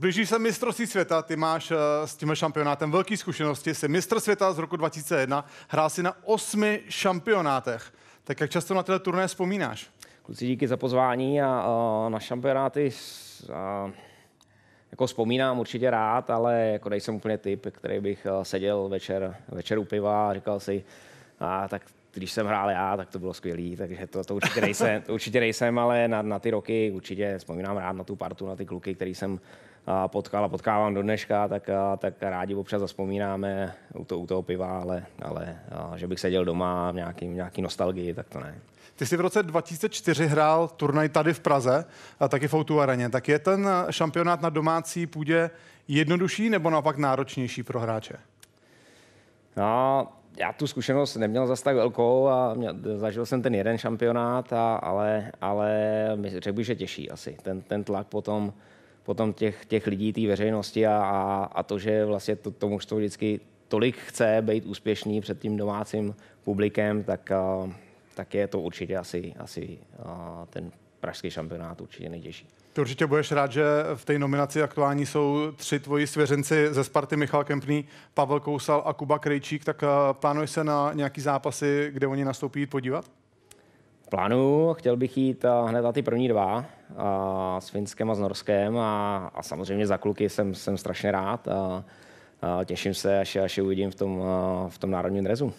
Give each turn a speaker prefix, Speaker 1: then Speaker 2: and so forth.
Speaker 1: Blíží se mistrovství světa, ty máš uh, s tímhle šampionátem velké zkušenosti, jsi mistr světa z roku 2001, hrál si na osmi šampionátech. Tak jak často na tyhle turné vzpomínáš?
Speaker 2: Kluci, díky za pozvání a uh, na šampionáty uh, jako vzpomínám určitě rád, ale jako nejsem úplně typ, který bych eh, seděl večer, večer u piva a říkal si, a tak když jsem hrál já, tak to bylo skvělý, takže to, to určitě nejsem, to určitě nejsem ale na, na ty roky určitě vzpomínám rád na tu partu, na ty kluky, který jsem potkal a potkávám do dneška, tak, tak rádi občas zaspomínáme u, to, u toho piva, ale, ale že bych seděl doma v nějaký, v nějaký nostalgii, tak to ne. Ty jsi v roce 2004
Speaker 1: hrál turnaj tady v Praze, a taky v Outu Areně. Tak je ten šampionát na domácí půdě jednodušší nebo naopak náročnější pro hráče?
Speaker 2: No, já tu zkušenost neměl zas tak velkou a měl, zažil jsem ten jeden šampionát, a, ale, ale řekl bych, že těžší asi. Ten, ten tlak potom, potom těch, těch lidí, té veřejnosti a, a, a, to, že vlastně to, to mužstvo vždycky tolik chce být úspěšný před tím domácím publikem, tak, a, eh, tak je to určitě asi, asi a, eh, ten pražský šampionát určitě nejtěžší.
Speaker 1: Ty určitě budeš rád, že v té nominaci aktuální jsou tři tvoji svěřenci ze Sparty, Michal Kempný, Pavel Kousal a Kuba Krejčík, tak eh, plánuješ se na nějaký zápasy, kde oni nastoupí podívat?
Speaker 2: Plánu. chtěl bych jít eh, hned na ty první dva a, eh, s Finskem a s Norskem a, a samozřejmě za kluky jsem, jsem strašně rád a, a těším se, až, až je uvidím v tom, v tom národním drezu.